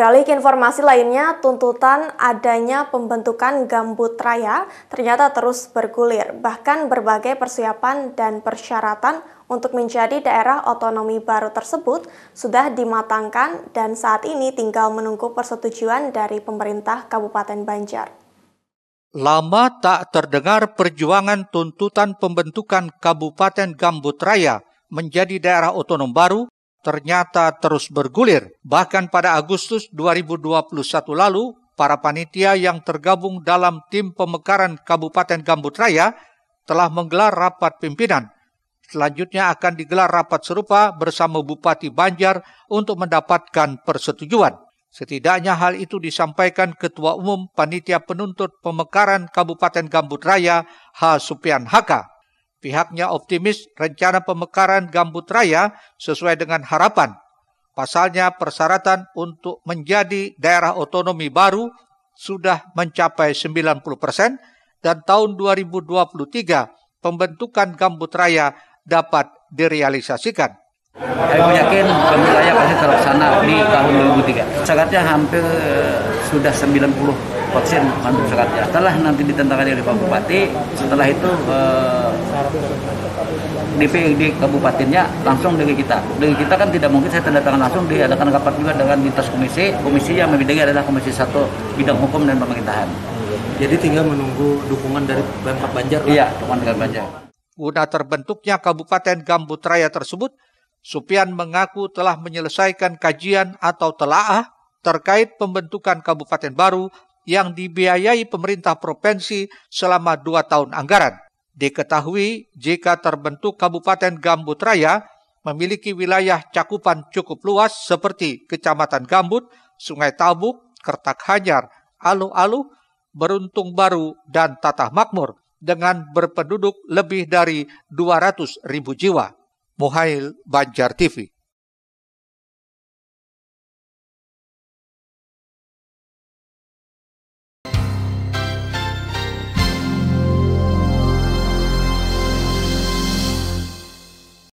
Beralih ke informasi lainnya, tuntutan adanya pembentukan gambut raya ternyata terus bergulir, bahkan berbagai persiapan dan persyaratan untuk menjadi daerah otonomi baru tersebut sudah dimatangkan dan saat ini tinggal menunggu persetujuan dari pemerintah Kabupaten Banjar. Lama tak terdengar perjuangan tuntutan pembentukan Kabupaten Gambut Raya menjadi daerah otonom baru ternyata terus bergulir. Bahkan pada Agustus 2021 lalu, para panitia yang tergabung dalam tim pemekaran Kabupaten Gambut Raya telah menggelar rapat pimpinan. Selanjutnya akan digelar rapat serupa bersama Bupati Banjar untuk mendapatkan persetujuan. Setidaknya hal itu disampaikan Ketua Umum Panitia Penuntut Pemekaran Kabupaten Gambut Raya, H. Supian Haka. Pihaknya optimis rencana pemekaran Gambut Raya sesuai dengan harapan. Pasalnya persyaratan untuk menjadi daerah otonomi baru sudah mencapai 90 persen dan tahun 2023 pembentukan Gambut Raya dapat direalisasikan. saya yakin Gambut Raya pasti terlaksana di tahun 2003. Sangatnya hampir eh, sudah 90 mandul ambil ya. Setelah nanti ditentangkan oleh Pak Bupati, setelah itu eh, DPD kabupatennya langsung dari kita. Dari kita kan tidak mungkin saya tanda tangan langsung diadakan rapat juga dengan lintas komisi. Komisi yang membidangi adalah komisi satu bidang hukum dan pemerintahan. Jadi tinggal menunggu dukungan dari Pemkab Banjar. Iya, dukungan dari Banjar. Guna terbentuknya Kabupaten Gambut Raya tersebut, Supian mengaku telah menyelesaikan kajian atau telaah terkait pembentukan kabupaten baru yang dibiayai pemerintah provinsi selama dua tahun anggaran. Diketahui jika terbentuk Kabupaten Gambut Raya memiliki wilayah cakupan cukup luas seperti Kecamatan Gambut, Sungai Tabuk, Kertak Hanyar, Alu-Alu, Beruntung Baru, dan Tatah Makmur dengan berpenduduk lebih dari 200 ribu jiwa. Muhail Banjar TV